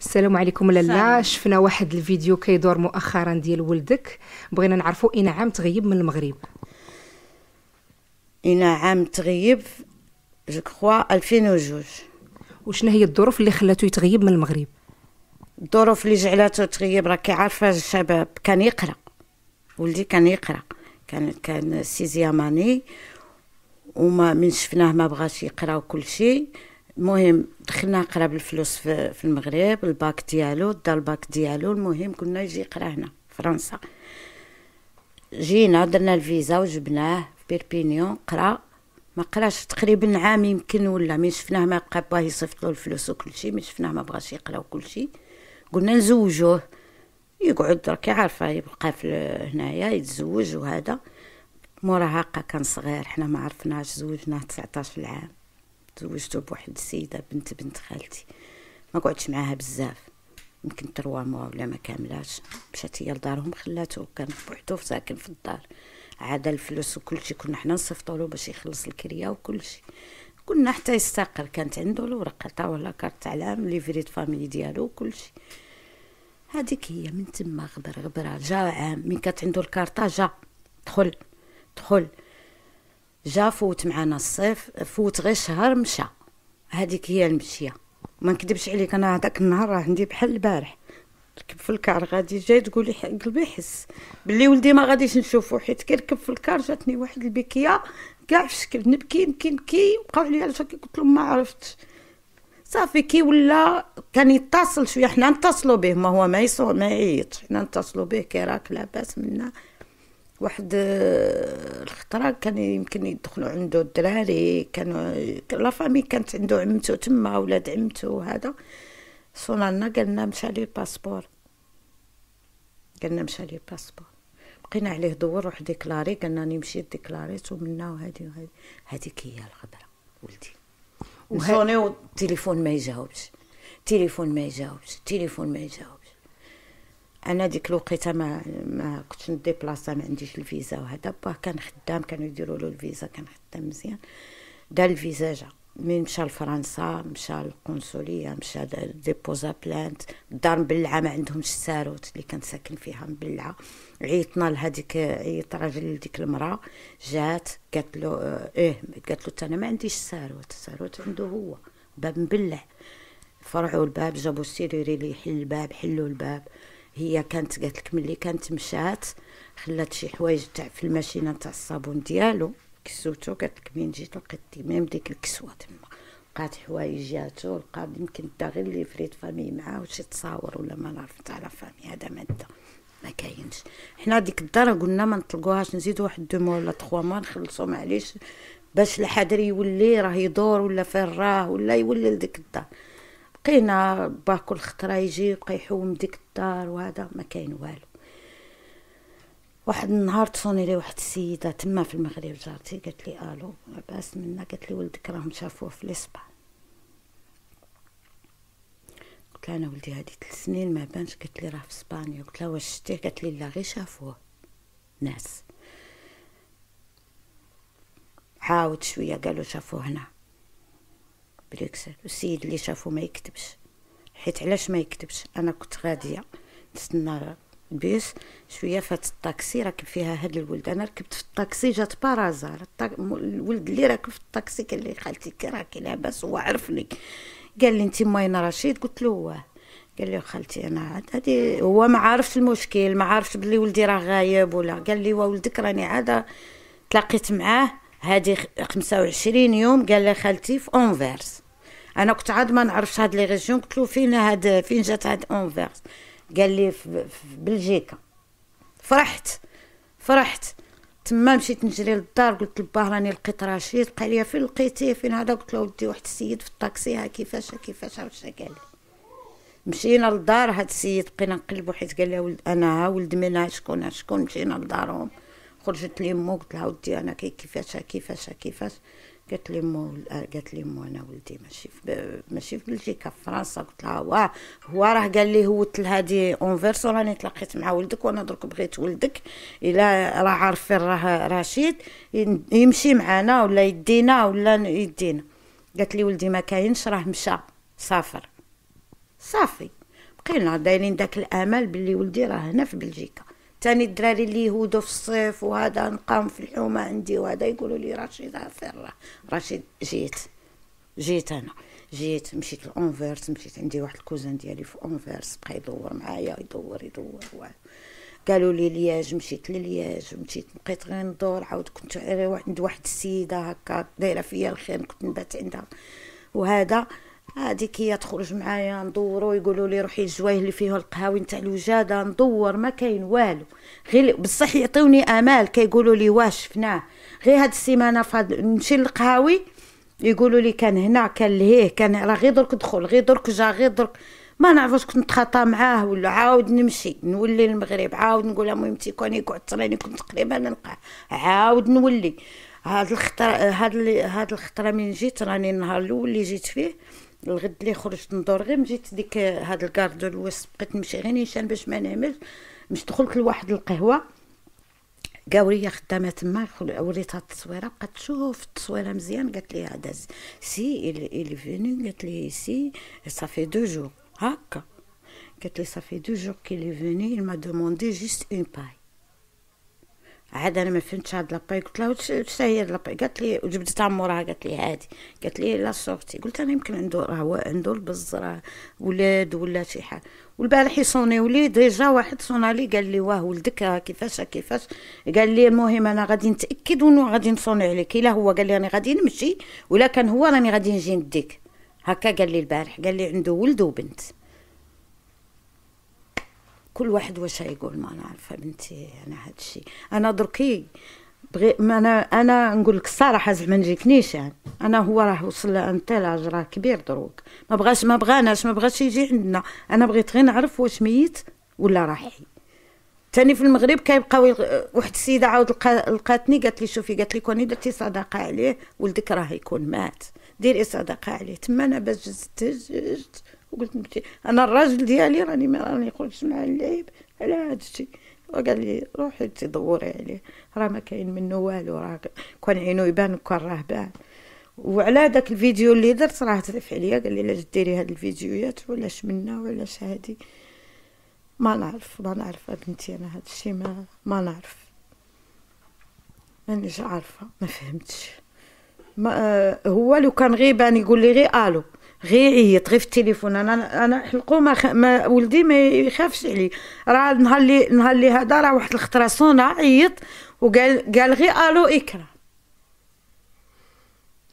السلام عليكم لالا شفنا واحد الفيديو كيدور مؤخرا ديال ولدك بغينا نعرفوا اي نعم تغيب من المغرب اي نعم تغيب جو كخوا 2002 وشنو هي الظروف اللي خلاتو يتغيب من المغرب الظروف اللي جعلته تغيب راكي عارفه الشباب كان يقرا ولدي كان يقرا كان كان سيزيام اني وما من شفناه ما بغاش يقرا وكل شيء المهم دخلنا قرا بالفلوس في, في المغرب الباك ديالو دا الباك ديالو المهم كنا يجي يقرا هنا فرنسا جينا درنا الفيزا وجبناه في بيربينيون قرا ما قراش تقريبا عام يمكن ولا من شفناه ما بقى باه يصيفط له الفلوس وكل شيء من شفناه ما بغاش يقرا وكل شيء قلنا نزوجوه يقعد راكي عارفه يبقى في هنايا يتزوج وهذا مراهقه كان صغير حنا ما عرفناش زوجناه 19 عام تزوجت بواحد السيده بنت بنت خالتي ما قعدتش معاها بزاف يمكن تروى موا ولا ما كاملاش مشات هي لدارهم خلاته كان بوحدو ساكن في الدار عاد الفلوس وكلشي كنا حنا نصيفطوا له باش يخلص الكريه وكلشي كنا حتى يستقر كانت عنده الورقه تاع ولا كارت لي فريت فاميلي ديالو وكلشي هذيك هي من تما غبر غبره جا عام من كانت عنده الكارطه جا دخل دخل جا فوت معنا الصيف فوت غير شهر مشى هذيك هي المشيه ما نكذبش عليك انا هذاك النهار راه عندي بحال البارح ركب في الكار غادي جاي تقولي قلبي يحس بلي ولدي ما غاديش نشوفو حيت كيركب في الكار جاتني واحد البكيه كاع في شكل نبكي نبكي نبكي بقاو عليا شكي قلت لهم ما عرفتش صافي كي ولا كان يتصل شويه حنا نتصلوا به ما هو ما يصور ما يعيط حنا نتصلوا به كي راك لاباس منا واحد آه، الخطرة كان يمكن يدخلوا عنده الدراري كان لافامي كانت عنده عمتو تما ولاد عمتو وهذا صونا لنا قالنا مشى لي الباسبور قالنا مشى لي الباسبور بقينا عليه دور روح ديكلاري قالنا راني مشيت ديكلاريت ومنا وهادي وهادي هاديك هي الخطرة ولدي وصوني والتليفون ما يجاوبش التليفون ما يجاوبش التليفون ما يجاوبش انا ديك الوقيته ما ما كنتش نديبلاصا ما عنديش الفيزا وهذا باه كان خدام كانوا يديروا له الفيزا كان خدام مزيان دار الفيزا جا من مشى لفرنسا مشى للقنصليه مشى ديبوزا بلانت الدار مبلعه ما عندهمش الساروت اللي كان ساكن فيها مبلعه عيطنا لهاديك عيط راجل لديك المراه جات قالت له آه، ايه قالت له انا ما عنديش الساروت الساروت عنده هو باب مبلع فرعوا الباب جابوا السيريري اللي يحل الباب حلوا الباب هي كانت قالت لك ملي كانت مشات خلات شي حوايج تاع في الماشينه تاع الصابون ديالو كسوتو قالت لك منين جيت لقيت ميم ديك الكسوه تما لقات حوايجاتو لقى يمكن دا غير لي فريت فامي معاه وشي تصاور ولا ما نعرف تاع لا فامي هذا ما دا ما كاينش حنا ديك الدار قلنا ما نطلقوهاش نزيدو واحد دو مو ولا تخوا مو نخلصو معليش باش الحذر يولي راه يدور ولا فين راه ولا يولي لديك الدار بقينا با كل خطرة يجي يبقى يحوم ديك الدار وهذا ما كاين والو واحد النهار تصوني لي واحد السيدة تما في المغرب جارتي قالت لي الو لاباس منا قالت لي ولدك راهم شافوه في الاسبان قلت لها انا ولدي هادي ثلاث سنين ما بانش قالت لي راه في اسبانيا قلت لها واش شتيه قالت لي لا غير شافوه ناس عاود شويه قالوا شافوه هنا بالعكس السيد اللي شافو ما يكتبش حيت علاش ما يكتبش انا كنت غاديه نستنى بيس شويه فات الطاكسي راكب فيها هاد الولد انا ركبت في الطاكسي جات بارازار الطاك... الولد اللي راكب في الطاكسي قال لي خالتي كي راكي لاباس هو عرفني قال لي انت ماينا رشيد قلت له واه قال لي خالتي انا عاد هادي هو ما عارفش المشكل ما عارفش بلي ولدي راه غايب ولا قال لي ولدك راني عاد تلاقيت معاه هذه 25 يوم قال لي خالتي في اونفيرس انا كنت عاد ما نعرفش هاد لي ريجيون قلت له فين هاد فين جات هاد اونفيرس قال لي في بلجيكا فرحت فرحت تما مشيت نجري للدار قلت لباه راني لقيت رشيد قال لي فين لقيتيه فين هذا قلت له ودي واحد السيد في الطاكسي ها كيفاش ها كيفاش ها واش قال لي مشينا للدار هاد السيد بقينا نقلبو حيت قال لي انا ها ولد منها شكون شكون مشينا لدارهم خرجت لي مو قلت لها ودي انا كي كيفاش كيفاش كيفاش قالت لي مو قالت لي مو انا ولدي ماشي في ماشي في بلجيكا في فرنسا قلت لها واه هو راه قال لي هوت لها اونفيرس راني تلاقيت مع ولدك وانا درك بغيت ولدك الا راه عارف فين راه رشيد يمشي معانا ولا يدينا ولا يدينا قالت لي ولدي ما كاينش راه مشى سافر صافي بقينا دايرين داك الامل بلي ولدي راه هنا في بلجيكا تاني الدراري اللي يهودوا في الصيف وهذا نقام في الحومه عندي وهذا يقولوا لي رشيد سير رشيد جيت جيت انا جيت مشيت لأونفيرس مشيت عندي واحد الكوزان ديالي في أونفيرس بقى يدور معايا يدور يدور قالوا لي لياج مشيت للياج مشيت بقيت غير ندور عاود كنت عند واحد السيده هكا دايره فيا الخير كنت نبات عندها وهذا هذيك هي تخرج معايا ندورو يقولوا لي روحي الجوايه اللي فيه القهاوي نتاع الوجاده ندور ما كاين والو غير بصح يعطيوني امال كيقولوا لي واش شفناه غير هاد السيمانه فهاد نمشي للقهاوي يقولوا لي كان هنا كان لهيه كان راه غير درك دخل غير درك جا غير درك ما نعرفش كنت نتخاطى معاه ولا عاود نمشي نولي المغرب عاود نقول لهم كوني قعدت راني كنت تقريبا نلقاه عاود نولي هاد الخطره هاد هاد الخطره من جيت راني النهار الاول اللي جيت فيه الغد اللي خرجت ندور غير مشيت ديك هاد الكاردو الوسط بقيت نمشي غير نيشان باش ما نعملش مشيت دخلت لواحد القهوه لي خدامة تما وريتها التصويرة بقات تشوف التصويرة مزيان قالت لي هذا سي اللي فيني قالت لي سي صافي دو جور هاكا قالت لي صافي دو جور كي لي فيني ما دوموندي جيست اون باي عاد انا ما فهمتش هاد لاباي قلت لها واش هي هاد لاباي قالت لي تاع موراها قالت لي هادي قالت لي لا سورتي قلت انا يمكن عنده راه عنده البز راه ولاد ولا شي حاجه والبارح يصوني ولي ديجا واحد صونا لي قال لي واه ولدك كيفاش كيفاش قال لي المهم انا غادي نتاكد ونو غادي نصوني عليك الا هو قال لي راني غادي نمشي ولا كان هو راني غادي نجي نديك هكا قال لي البارح قال لي عنده ولد وبنت كل واحد واش يقول ما انا عارفه بنتي انا هذا الشيء انا دركي بغي ما انا انا نقول لك الصراحه زعما نجيكنيش يعني انا هو راه وصل انت راه كبير دروك ما بغاش ما بغاناش ما بغاش يجي عندنا انا بغيت غير نعرف واش ميت ولا راه حي تاني في المغرب كيبقاو واحد السيده عاود لقاتني قالت لي شوفي قالت لي كوني درتي صدقه عليه ولدك راه يكون مات ديري صدقه عليه تما انا باش جزت جزت وقلت نبتي انا الراجل ديالي راني ما راني نقولش مع اللعيب على هادشي الشيء وقال لي روحي تدوري دوري عليه راه ما كاين منه والو راه كان عينو يبان وكان راه بان وعلى داك الفيديو اللي درت راه تعرف عليا قال لي علاش ديري هاد الفيديوهات ولا منا ولا هادي ما نعرف ما نعرف بنتي انا هاد الشيء ما ما نعرف مانيش عارفه ما فهمتش ما هو لو كان غيبان يقول لي غير الو غير يعيط غير في التليفون انا انا حلقو ما, خ... ما ولدي ما يخافش علي راه نهار اللي نهار اللي هذا راه واحد الخطره صونا عيط وقال قال غير الو اكرا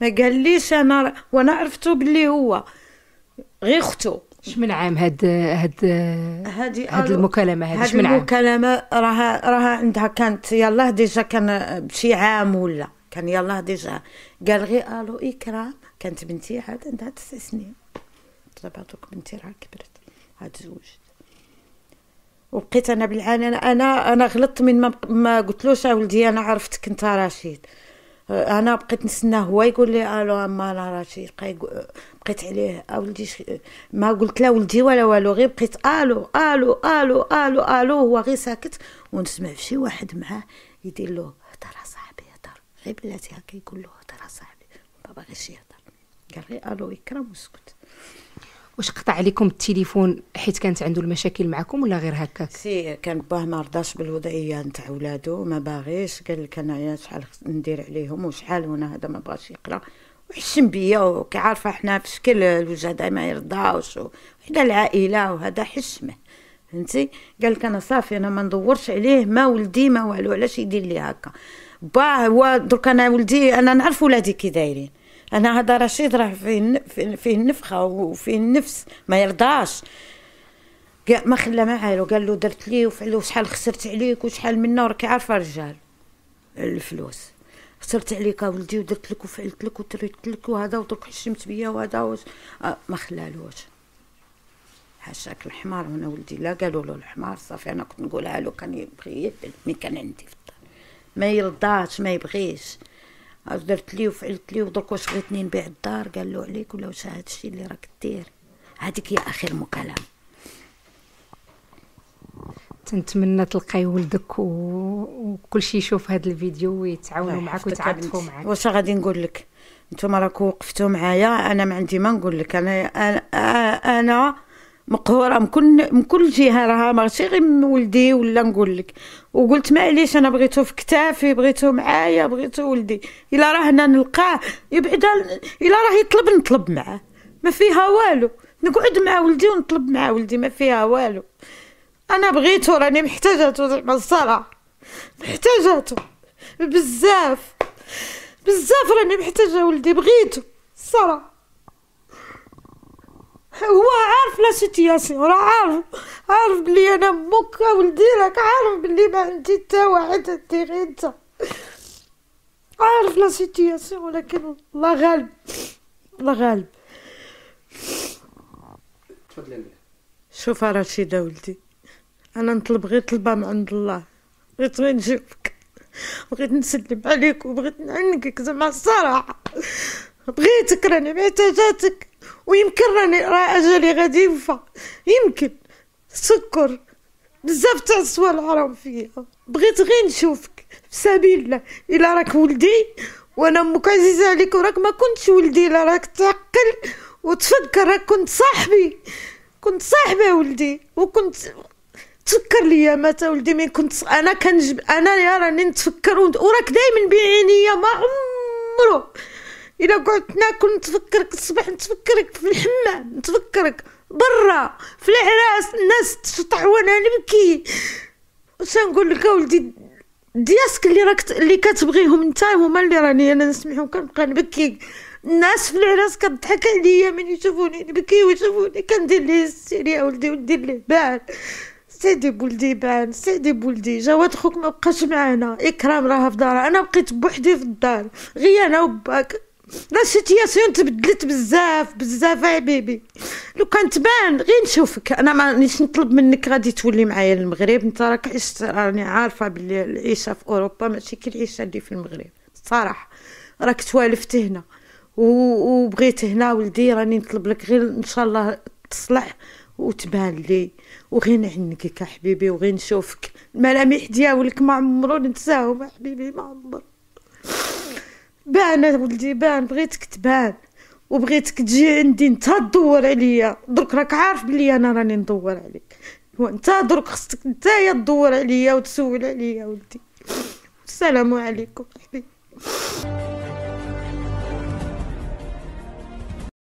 ما قاليش انا وانا عرفتو بلي هو غير اختو شمن عام هاد هاد هادي هاد المكالمه هاد, هاد شمن عام المكالمه راها راها عندها كانت يلاه ديجا كان بشي عام ولا كان يلاه ديجا قال غير الو اكرام كانت بنتي عاد عندها تسع سنين دابا دوك بنتي راه كبرت عاد تزوجت وبقيت انا بالعاني انا انا, أنا غلطت من ما, ما قلتلوش ولدي انا عرفتك انت رشيد أه، انا بقيت نسناه هو يقول لي الو اما انا رشيد بقيت عليه اولدي ما قلت لا ولدي ولا والو غير بقيت الو الو الو الو الو هو غير ساكت ونسمع في شي واحد معاه يدير له هضر صاحبي هضر غير بلاتي هكا يقول له هضر صاحبي بابا غير شي هضر قال لي الو اكرم وسكت واش قطع عليكم التليفون حيت كانت عنده المشاكل معكم ولا غير هكا سي كان باه ما رضاش بالوضعيه نتاع ولادو ما باغيش قال لك انا شحال ندير عليهم وشحال وانا هذا ما بغاش يقرا وحشم بيا وكي عارفه حنا في شكل الوجه ما يرضاوش وحنا العائله وهذا حشمه فهمتي قال لك انا صافي انا ما ندورش عليه ما ولدي ما والو علاش يدير لي هكا باه هو درك انا ولدي انا نعرف ولادي كي دايرين انا هذا رشيد راه فيه فيه النفخه وفيه النفس ما يرضاش ما خلى ما عالو قال له درت ليه وفعلو شحال خسرت عليك وشحال منا وراك عارفه الرجال الفلوس خسرت عليك ولدي ودرت لك وفعلت لك وتريت لك وهذا ودرك حشمت بيا وهذا وش... آه ما خلالوش حاشاك الحمار هنا ولدي لا قالوا له الحمار صافي انا كنت نقولها له كان يبغي يبل مي كان عندي في الدار ما يرضاش ما يبغيش درت ليه وفعلت ليه ودرك واش بغيتني نبيع الدار قال له عليك ولا واش هذا الشيء اللي راك دير هذيك هي اخر مكالمه تنتمنى تلقاي ولدك و... وكل شيء يشوف هذا الفيديو ويتعاونوا معك ويتعاطفوا معك واش غادي نقول لك نتوما راكم وقفتوا معايا انا ما عندي ما نقول لك انا انا, أنا مقهوره من كل من كل جهه راها ماشي غير من ولدي ولا نقول لك وقلت معليش انا بغيته في كتافي بغيته معايا بغيته ولدي الا راه هنا نلقاه يبعد الا راه يطلب نطلب معاه ما فيها والو نقعد مع ولدي ونطلب مع ولدي ما فيها والو انا بغيته راني محتاجته زعما الصراحه محتاجته بزاف بزاف راني محتاجه ولدي بغيته الصراحه هو عارف لا سيتياسيون راه عارف عارف بلي انا مك ولدي راك عارف بلي ما عندي حتى واحد تيغي انت عارف لا سيتياسيون ولكن الله غالب الله غالب تفضلي شوف رشيده ولدي انا نطلب غير طلبه من عند الله بغيت غير نشوفك بغيت نسلم عليك وبغيت نعنقك زعما الصراحه بغيتك راني محتاجاتك ويمكن راني راه اجالي غادي ينفع يمكن سكر بزاف تاع الصوال حرام فيا بغيت غير نشوفك في سبيل الله الا راك ولدي وانا امك عزيزه عليك وراك ما كنتش ولدي الا راك تعقل وتفكر راك كنت صاحبي كنت صاحبه ولدي وكنت تفكر ليا متى ولدي من كنت انا كنجب انا يا راني نتفكر وراك دايما بعينيا ما عمرو الا قعدت ناكل نتفكرك الصبح نتفكرك في الحمام نتفكرك برا في العراس الناس تشطح وانا نبكي وسنقول لك اولدي دياسك اللي راك اللي كتبغيهم انت هما اللي راني انا نسمعهم كنبقى نبكي الناس في العراس كضحك عليا من يشوفوني نبكي ويشوفوني كندير ليه السيريا ولدي وندير ليه بان سيدي بولدي بان سيدي بولدي جواد خوك ما بقاش معانا اكرام راها في دارها انا بقيت بوحدي في الدار غي انا وباك لا سيتياسيون تبدلت بزاف بزاف بيبي إيه، لو كان تبان غير نشوفك انا ما نيش نطلب منك غادي تولي معايا للمغرب انت راك عشت راني عارفه بلي العيشه في اوروبا ماشي كي العيشه اللي في المغرب صراحه راك توالفت هنا وبغيت هنا ولدي راني نطلب لك غير ان شاء الله تصلح وتبان لي وغير نعنقك حبيبي وغير نشوفك الملامح ديالك ما عمرو ننساهم حبيبي ما عمرو بان ولدي بان بغيتك تبان وبغيتك تجي عندي انت تدور عليا درك راك عارف بلي انا راني ندور عليك وانت درك خصك نتايا تدور عليا وتسول عليا ولدي السلام عليكم